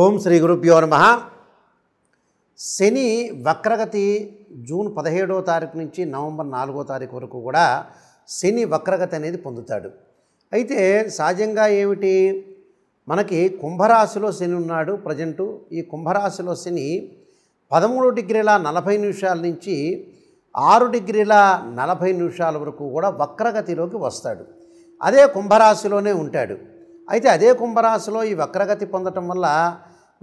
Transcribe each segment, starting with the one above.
ఓం శ్రీ గురుభ్యో నమ శని వక్రగతి జూన్ పదిహేడో తారీఖు నుంచి నవంబర్ నాలుగో తారీఖు వరకు కూడా శని వక్రగతి అనేది పొందుతాడు అయితే సహజంగా ఏమిటి మనకి కుంభరాశిలో శని ఉన్నాడు ప్రజెంటు ఈ కుంభరాశిలో శని పదమూడు డిగ్రీల నలభై నిమిషాల నుంచి ఆరు డిగ్రీల నలభై నిమిషాల వరకు కూడా వక్రగతిలోకి వస్తాడు అదే కుంభరాశిలోనే ఉంటాడు అయితే అదే కుంభరాశిలో ఈ వక్రగతి పొందటం వల్ల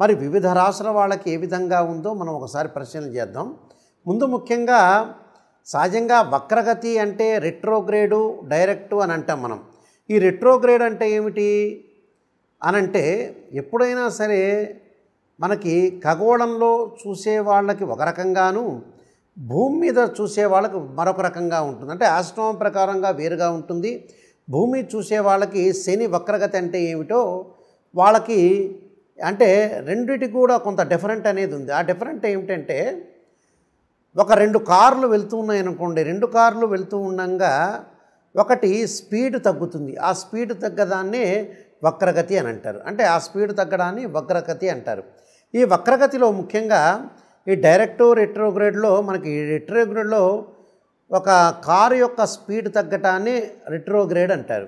మరి వివిధ రాశుల వాళ్ళకి ఏ విధంగా ఉందో మనం ఒకసారి పరిశీలన చేద్దాం ముందు ముఖ్యంగా సహజంగా వక్రగతి అంటే రెట్రోగ్రేడు డైరెక్టు అని అంటాం మనం ఈ రెట్రోగ్రేడ్ అంటే ఏమిటి అనంటే ఎప్పుడైనా సరే మనకి ఖగోళంలో చూసే వాళ్ళకి ఒక రకంగాను భూమి మీద చూసే వాళ్ళకి మరొక రకంగా ఉంటుంది అంటే ఆశ్రమం ప్రకారంగా వేరుగా ఉంటుంది భూమి చూసే వాళ్ళకి శని వక్రగతి అంటే ఏమిటో వాళ్ళకి అంటే రెండిటి కూడా కొంత డిఫరెంట్ అనేది ఉంది ఆ డిఫరెంట్ ఏమిటంటే ఒక రెండు కార్లు వెళ్తూ ఉన్నాయనుకోండి అనుకోండి రెండు కార్లు వెళ్తూ ఉండగా ఒకటి స్పీడ్ తగ్గుతుంది ఆ స్పీడ్ తగ్గదాన్నే వక్రగతి అని అంటారు అంటే ఆ స్పీడ్ తగ్గడాన్ని వక్రగతి అంటారు ఈ వక్రగతిలో ముఖ్యంగా ఈ డైరెక్టో రెట్రోగ్రేడ్లో మనకి రెట్రోగ్రేడ్లో ఒక కారు యొక్క స్పీడ్ తగ్గటాన్ని రిట్రోగ్రేడ్ అంటారు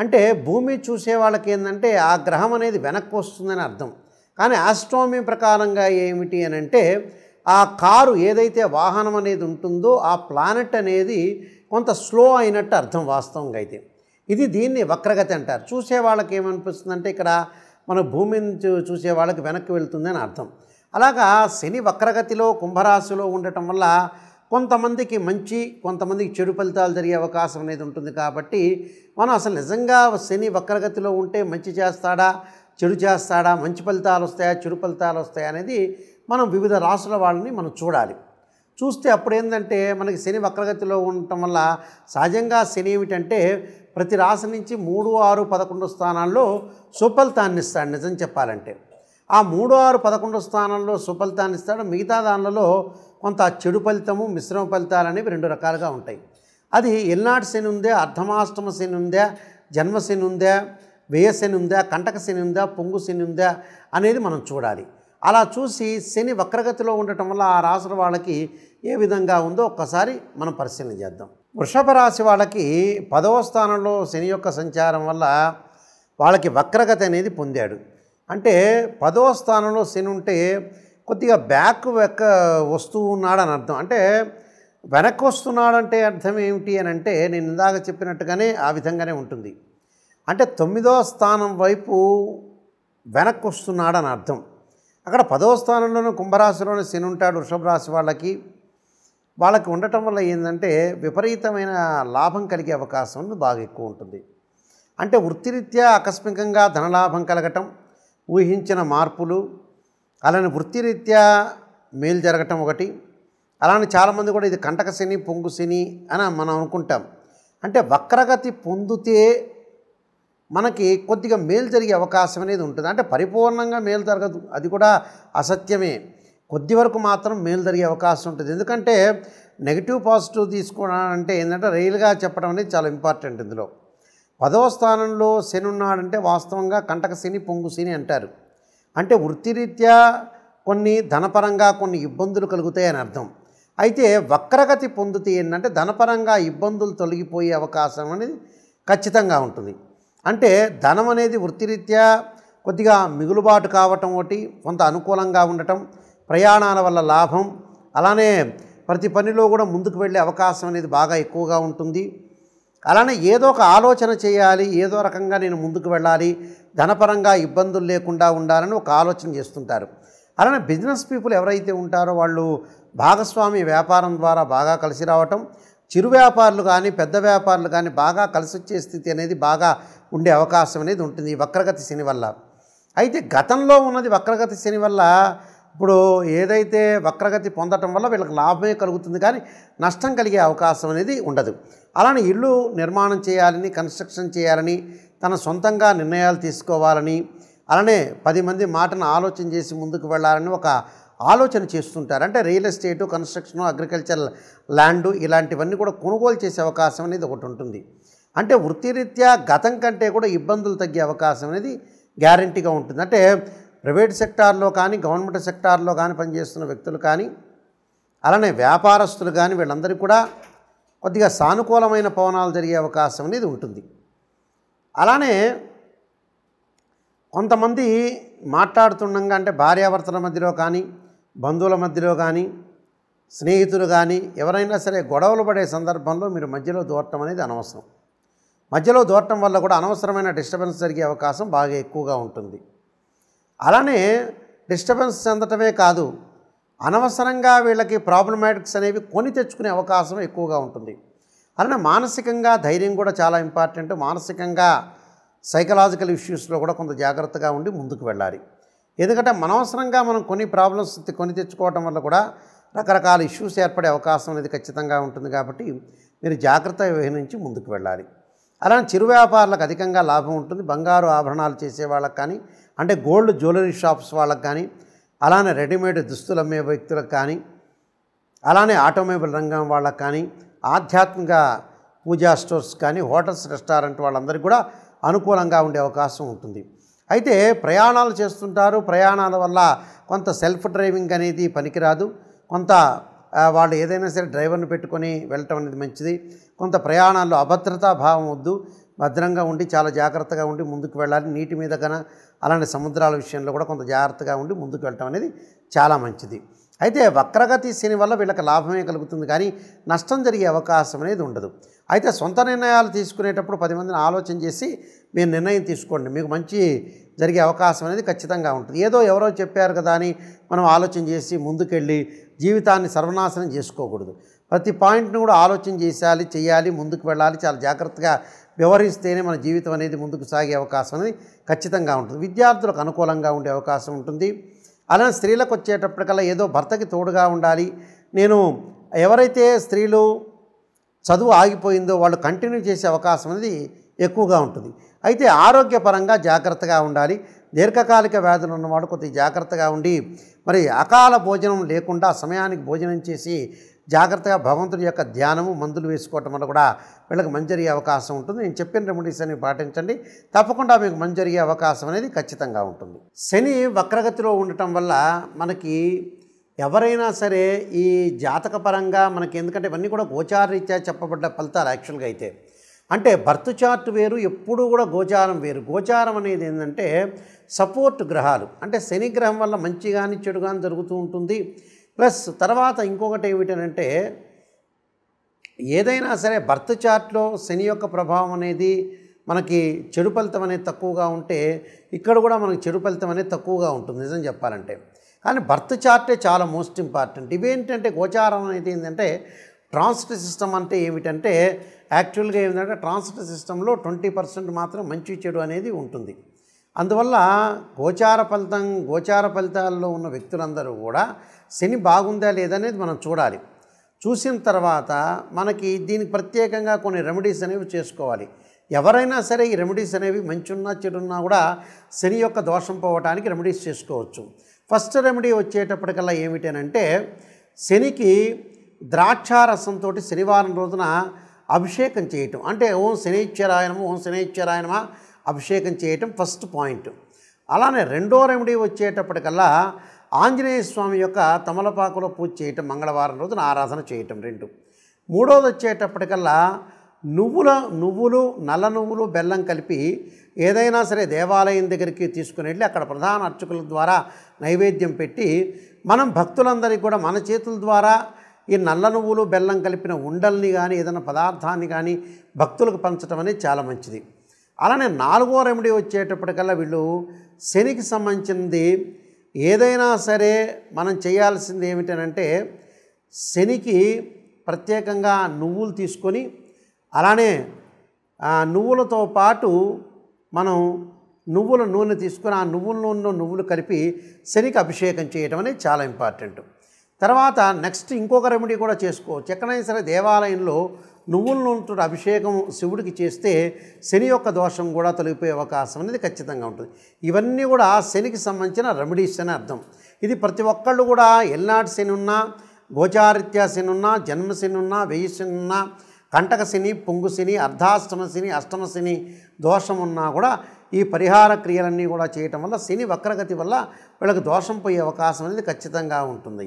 అంటే భూమి చూసే వాళ్ళకి ఏంటంటే ఆ గ్రహం అనేది వెనక్కి వస్తుందని అర్థం కానీ ఆస్ట్రోమీ ప్రకారంగా ఏమిటి అని అంటే ఆ కారు ఏదైతే వాహనం అనేది ఉంటుందో ఆ ప్లానెట్ అనేది కొంత స్లో అయినట్టు అర్థం వాస్తవంగా అయితే ఇది దీన్ని వక్రగతి అంటారు చూసే వాళ్ళకి ఏమనిపిస్తుంది అంటే ఇక్కడ మన భూమిని చూసే వాళ్ళకి వెనక్కి వెళ్తుంది అని అర్థం అలాగా శని వక్రగతిలో కుంభరాశిలో ఉండటం వల్ల కొంతమందికి మంచి కొంతమందికి చెడు ఫలితాలు జరిగే అవకాశం అనేది ఉంటుంది కాబట్టి మనం అసలు నిజంగా శని వక్రగతిలో ఉంటే మంచి చేస్తాడా చెడు చేస్తాడా మంచి ఫలితాలు వస్తాయా చెడు ఫలితాలు వస్తాయా అనేది మనం వివిధ రాసుల వాళ్ళని మనం చూడాలి చూస్తే అప్పుడు ఏంటంటే మనకి శని వక్రగతిలో ఉండటం వల్ల సహజంగా శని ఏమిటంటే ప్రతి రాశి నుంచి మూడు ఆరు పదకొండు స్థానాల్లో సుఫలితాన్ని ఇస్తాడు నిజం చెప్పాలంటే ఆ మూడో ఆరు పదకొండో స్థానంలో సుఫలితాన్ని ఇస్తాడు మిగతా దానిలలో కొంత చెడు ఫలితము మిశ్రమ ఫలితాలు అనేవి రెండు రకాలుగా ఉంటాయి అది ఎల్నాటి శని ఉందే అర్ధమాష్టమ శని ఉందే జన్మశని ఉందే వ్యయశని ఉందా కంటక శని ఉందా పొంగు శని ఉందా అనేది మనం చూడాలి అలా చూసి శని వక్రగతిలో ఉండటం వల్ల ఆ రాసుల వాళ్ళకి ఏ విధంగా ఉందో ఒక్కసారి మనం పరిశీలన చేద్దాం వృషభ రాశి వాళ్ళకి పదవ స్థానంలో శని యొక్క సంచారం వల్ల వాళ్ళకి వక్రగతి అనేది పొందాడు అంటే పదో స్థానంలో శని ఉంటే కొద్దిగా బ్యాక్ వెక్క వస్తూ ఉన్నాడని అర్థం అంటే వెనక్కి వస్తున్నాడంటే అర్థం ఏమిటి అని అంటే నేను ఇందాక చెప్పినట్టుగానే ఆ విధంగానే ఉంటుంది అంటే తొమ్మిదో స్థానం వైపు వెనక్కి వస్తున్నాడని అర్థం అక్కడ పదో స్థానంలోనూ కుంభరాశిలోనే శని ఉంటాడు వృషభ రాశి వాళ్ళకి వాళ్ళకి ఉండటం వల్ల ఏంటంటే విపరీతమైన లాభం కలిగే అవకాశం బాగా ఎక్కువ ఉంటుంది అంటే వృత్తిరీత్యా ఆకస్మికంగా ధనలాభం కలగటం ఊహించిన మార్పులు అలానే వృత్తిరీత్యా మేలు జరగటం ఒకటి అలానే చాలామంది కూడా ఇది కంటక శని పొంగు శని అని మనం అనుకుంటాం అంటే వక్రగతి పొందితే మనకి కొద్దిగా మేలు జరిగే అవకాశం అనేది ఉంటుంది అంటే పరిపూర్ణంగా మేలు జరగదు అది కూడా అసత్యమే కొద్ది వరకు మాత్రం మేలు జరిగే అవకాశం ఉంటుంది ఎందుకంటే నెగిటివ్ పాజిటివ్ తీసుకోవడం అంటే ఏంటంటే రైలుగా చెప్పడం అనేది చాలా ఇంపార్టెంట్ ఇందులో పదవ స్థానంలో శని ఉన్నాడంటే వాస్తవంగా కంటక శని పొంగు శని అంటారు అంటే వృత్తిరీత్యా కొన్ని ధనపరంగా కొన్ని ఇబ్బందులు కలుగుతాయని అర్థం అయితే వక్రగతి పొందుతాయి ఏంటంటే ధనపరంగా ఇబ్బందులు తొలగిపోయే అవకాశం అనేది ఖచ్చితంగా ఉంటుంది అంటే ధనం అనేది వృత్తిరీత్యా కొద్దిగా మిగులుబాటు కావటం ఒకటి కొంత అనుకూలంగా ఉండటం ప్రయాణాల వల్ల లాభం అలానే ప్రతి పనిలో కూడా ముందుకు వెళ్ళే అవకాశం అనేది బాగా ఎక్కువగా ఉంటుంది అలానే ఏదో ఒక ఆలోచన చేయాలి ఏదో రకంగా నేను ముందుకు వెళ్ళాలి ధనపరంగా ఇబ్బందులు లేకుండా ఉండాలని ఒక ఆలోచన చేస్తుంటారు అలానే బిజినెస్ పీపుల్ ఎవరైతే ఉంటారో వాళ్ళు భాగస్వామి వ్యాపారం ద్వారా బాగా కలిసి రావటం చిరు వ్యాపారులు కానీ పెద్ద వ్యాపారులు కానీ బాగా కలిసి వచ్చే స్థితి అనేది బాగా ఉండే అవకాశం అనేది ఉంటుంది ఈ వక్రగతి శని వల్ల అయితే గతంలో ఉన్నది వక్రగతి శని వల్ల ఇప్పుడు ఏదైతే వక్రగతి పొందటం వల్ల వీళ్ళకి లాభమే కలుగుతుంది కానీ నష్టం కలిగే అవకాశం అనేది ఉండదు అలానే ఇల్లు నిర్మాణం చేయాలని కన్స్ట్రక్షన్ చేయాలని తన సొంతంగా నిర్ణయాలు తీసుకోవాలని అలానే పది మంది మాటను ఆలోచన చేసి ముందుకు వెళ్ళాలని ఒక ఆలోచన చేస్తుంటారు అంటే real estate construction agriculture land ఇలాంటివన్నీ కూడా కొనుగోలు చేసే అవకాశం అనేది ఒకటి ఉంటుంది అంటే వృత్తిరీత్యా గతం కంటే కూడా ఇబ్బందులు తగ్గే అవకాశం అనేది గ్యారంటీగా ఉంటుంది అంటే ప్రైవేట్ సెక్టార్లో కానీ గవర్నమెంట్ సెక్టార్లో కానీ పనిచేస్తున్న వ్యక్తులు కానీ అలానే వ్యాపారస్తులు కానీ వీళ్ళందరికీ కూడా కొద్దిగా సానుకూలమైన పవనాలు జరిగే అవకాశం అనేది ఉంటుంది అలానే కొంతమంది మాట్లాడుతుండగా అంటే భార్యాభర్తల మధ్యలో కానీ బంధువుల మధ్యలో కానీ స్నేహితులు కానీ ఎవరైనా సరే గొడవలు పడే సందర్భంలో మీరు మధ్యలో దూరటం అనేది అనవసరం మధ్యలో దూరటం వల్ల కూడా అనవసరమైన డిస్టర్బెన్స్ జరిగే అవకాశం బాగా ఎక్కువగా ఉంటుంది అలానే డిస్టర్బెన్స్ చెందటమే కాదు అనవసరంగా వీళ్ళకి ప్రాబ్లమాటిక్స్ అనేవి కొని తెచ్చుకునే అవకాశం ఎక్కువగా ఉంటుంది అలానే మానసికంగా ధైర్యం కూడా చాలా ఇంపార్టెంట్ మానసికంగా సైకలాజికల్ ఇష్యూస్లో కూడా కొంత జాగ్రత్తగా ఉండి ముందుకు వెళ్ళాలి ఎందుకంటే మనవసరంగా మనం కొన్ని ప్రాబ్లమ్స్ కొని తెచ్చుకోవటం వల్ల కూడా రకరకాల ఇష్యూస్ ఏర్పడే అవకాశం అనేది ఖచ్చితంగా ఉంటుంది కాబట్టి మీరు జాగ్రత్త వ్యవహరించి ముందుకు వెళ్ళాలి అలానే చిరు వ్యాపారులకు అధికంగా లాభం ఉంటుంది బంగారు ఆభరణాలు చేసే వాళ్ళకి కానీ అంటే గోల్డ్ జ్యువెలరీ షాప్స్ వాళ్ళకి కానీ అలానే రెడీమేడ్ దుస్తులు అమ్మే వ్యక్తులకు కానీ అలానే ఆటోమొబైల్ రంగం వాళ్ళకి కానీ ఆధ్యాత్మిక పూజా స్టోర్స్ కానీ హోటల్స్ రెస్టారెంట్ వాళ్ళందరికీ కూడా అనుకూలంగా ఉండే అవకాశం ఉంటుంది అయితే ప్రయాణాలు చేస్తుంటారు ప్రయాణాల వల్ల కొంత సెల్ఫ్ డ్రైవింగ్ అనేది పనికిరాదు కొంత వాళ్ళు ఏదైనా సరే డ్రైవర్ని పెట్టుకొని వెళ్ళటం అనేది మంచిది కొంత ప్రయాణాల్లో అభద్రతా భావం వద్దు భద్రంగా ఉండి చాలా జాగ్రత్తగా ఉండి ముందుకు వెళ్ళాలి నీటి మీద కన్నా అలాంటి సముద్రాల విషయంలో కూడా కొంత జాగ్రత్తగా ఉండి ముందుకు వెళ్ళటం అనేది చాలా మంచిది అయితే వక్రగతి శని వల్ల వీళ్ళకి లాభమే కలుగుతుంది కానీ నష్టం జరిగే అవకాశం అనేది ఉండదు అయితే సొంత నిర్ణయాలు తీసుకునేటప్పుడు పది మందిని ఆలోచన చేసి మీరు నిర్ణయం తీసుకోండి మీకు మంచి జరిగే అవకాశం అనేది ఖచ్చితంగా ఉంటుంది ఏదో ఎవరో చెప్పారు కదా అని మనం ఆలోచన చేసి ముందుకెళ్ళి జీవితాన్ని సర్వనాశనం చేసుకోకూడదు ప్రతి పాయింట్ను కూడా ఆలోచన చేసేయాలి చేయాలి ముందుకు వెళ్ళాలి చాలా జాగ్రత్తగా వ్యవహరిస్తేనే మన జీవితం అనేది ముందుకు సాగే అవకాశం అనేది ఖచ్చితంగా ఉంటుంది విద్యార్థులకు అనుకూలంగా ఉండే అవకాశం ఉంటుంది అలానే స్త్రీలకు వచ్చేటప్పటికల్లా ఏదో భర్తకి తోడుగా ఉండాలి నేను ఎవరైతే స్త్రీలు చదువు ఆగిపోయిందో వాళ్ళు కంటిన్యూ చేసే అవకాశం అనేది ఎక్కువగా ఉంటుంది అయితే ఆరోగ్యపరంగా జాగ్రత్తగా ఉండాలి దీర్ఘకాలిక వ్యాధులు ఉన్నవాడు కొద్దిగా జాగ్రత్తగా ఉండి మరి అకాల భోజనం లేకుండా సమయానికి భోజనం చేసి జాగ్రత్తగా భగవంతుడి యొక్క ధ్యానము మందులు వేసుకోవటం వల్ల కూడా వీళ్ళకి మంజరిగే అవకాశం ఉంటుంది నేను చెప్పిన రెమెడీస్ అని పాటించండి తప్పకుండా మీకు మంజరిగే అవకాశం అనేది ఖచ్చితంగా ఉంటుంది శని వక్రగతిలో ఉండటం వల్ల మనకి ఎవరైనా సరే ఈ జాతకపరంగా మనకి ఎందుకంటే ఇవన్నీ కూడా రీత్యా చెప్పబడ్డ ఫలితాలు యాక్చువల్గా అయితే అంటే బర్త్ చార్ట్ వేరు ఎప్పుడూ కూడా గోచారం వేరు గోచారం అనేది ఏంటంటే సపోర్ట్ గ్రహాలు అంటే శని గ్రహం వల్ల మంచి కానీ చెడు కానీ జరుగుతూ ఉంటుంది ప్లస్ తర్వాత ఇంకొకటి ఏమిటనంటే ఏదైనా సరే బర్త్ చార్ట్లో శని యొక్క ప్రభావం అనేది మనకి చెడు ఫలితం అనేది తక్కువగా ఉంటే ఇక్కడ కూడా మనకి చెడు ఫలితం అనేది తక్కువగా ఉంటుంది నిజం చెప్పాలంటే కానీ బర్త్ చార్టే చాలా మోస్ట్ ఇంపార్టెంట్ ఇవేంటంటే గోచారం అనేది ఏంటంటే ట్రాన్సిట్ సిస్టమ్ అంటే ఏమిటంటే యాక్చువల్గా ఏంటంటే ట్రాన్సిట్ సిస్టంలో ట్వంటీ పర్సెంట్ మాత్రం మంచి చెడు అనేది ఉంటుంది అందువల్ల గోచార ఫలితం గోచార ఫలితాల్లో ఉన్న వ్యక్తులందరూ కూడా శని బాగుందా లేదనేది మనం చూడాలి చూసిన తర్వాత మనకి దీనికి ప్రత్యేకంగా కొన్ని రెమెడీస్ అనేవి చేసుకోవాలి ఎవరైనా సరే ఈ రెమెడీస్ అనేవి మంచున్నా చెడున్నా కూడా శని యొక్క దోషం పోవటానికి రెమెడీస్ చేసుకోవచ్చు ఫస్ట్ రెమెడీ వచ్చేటప్పటికల్లా ఏమిటనంటే శనికి ద్రాక్షారసంతో శనివారం రోజున అభిషేకం చేయటం అంటే ఓం శనిశ్చరాయనము ఓం శనిశ్చరాయనమా అభిషేకం చేయటం ఫస్ట్ పాయింట్ అలానే రెండో రెమెడీ వచ్చేటప్పటికల్లా ఆంజనేయ స్వామి యొక్క తమలపాకులో పూజ చేయటం మంగళవారం రోజున ఆరాధన చేయటం రెండు మూడోది వచ్చేటప్పటికల్లా నువ్వుల నువ్వులు నల్ల నువ్వులు బెల్లం కలిపి ఏదైనా సరే దేవాలయం దగ్గరికి తీసుకుని వెళ్ళి అక్కడ ప్రధాన అర్చకుల ద్వారా నైవేద్యం పెట్టి మనం భక్తులందరికీ కూడా మన చేతుల ద్వారా ఈ నల్ల నువ్వులు బెల్లం కలిపిన ఉండల్ని కానీ ఏదైనా పదార్థాన్ని కానీ భక్తులకు పంచడం అనేది చాలా మంచిది అలానే నాలుగో రెమెడీ వచ్చేటప్పటికల్లా వీళ్ళు శనికి సంబంధించింది ఏదైనా సరే మనం చేయాల్సింది ఏమిటనంటే శనికి ప్రత్యేకంగా నువ్వులు తీసుకొని అలానే నువ్వులతో పాటు మనం నువ్వుల నూనె తీసుకొని ఆ నువ్వుల నూనెలో నువ్వులు కలిపి శనికి అభిషేకం చేయడం అనేది చాలా ఇంపార్టెంట్ తర్వాత నెక్స్ట్ ఇంకొక రెమెడీ కూడా చేసుకోవచ్చు ఎక్కడైనా సరే దేవాలయంలో నువ్వుల నూనెతో అభిషేకం శివుడికి చేస్తే శని యొక్క దోషం కూడా తొలగిపోయే అవకాశం అనేది ఖచ్చితంగా ఉంటుంది ఇవన్నీ కూడా శనికి సంబంధించిన రెమెడీస్ అని అర్థం ఇది ప్రతి ఒక్కళ్ళు కూడా ఎల్నాటి శని ఉన్నా గోచారిత్య శని ఉన్నా జన్మ శని ఉన్నా వెయ్యి శని ఉన్నా కంటక శని పొంగు శని అర్ధాష్టమ శని అష్టమ శని దోషం ఉన్నా కూడా ఈ పరిహార క్రియలన్నీ కూడా చేయటం వల్ల శని వక్రగతి వల్ల వీళ్ళకి దోషం పోయే అవకాశం అనేది ఖచ్చితంగా ఉంటుంది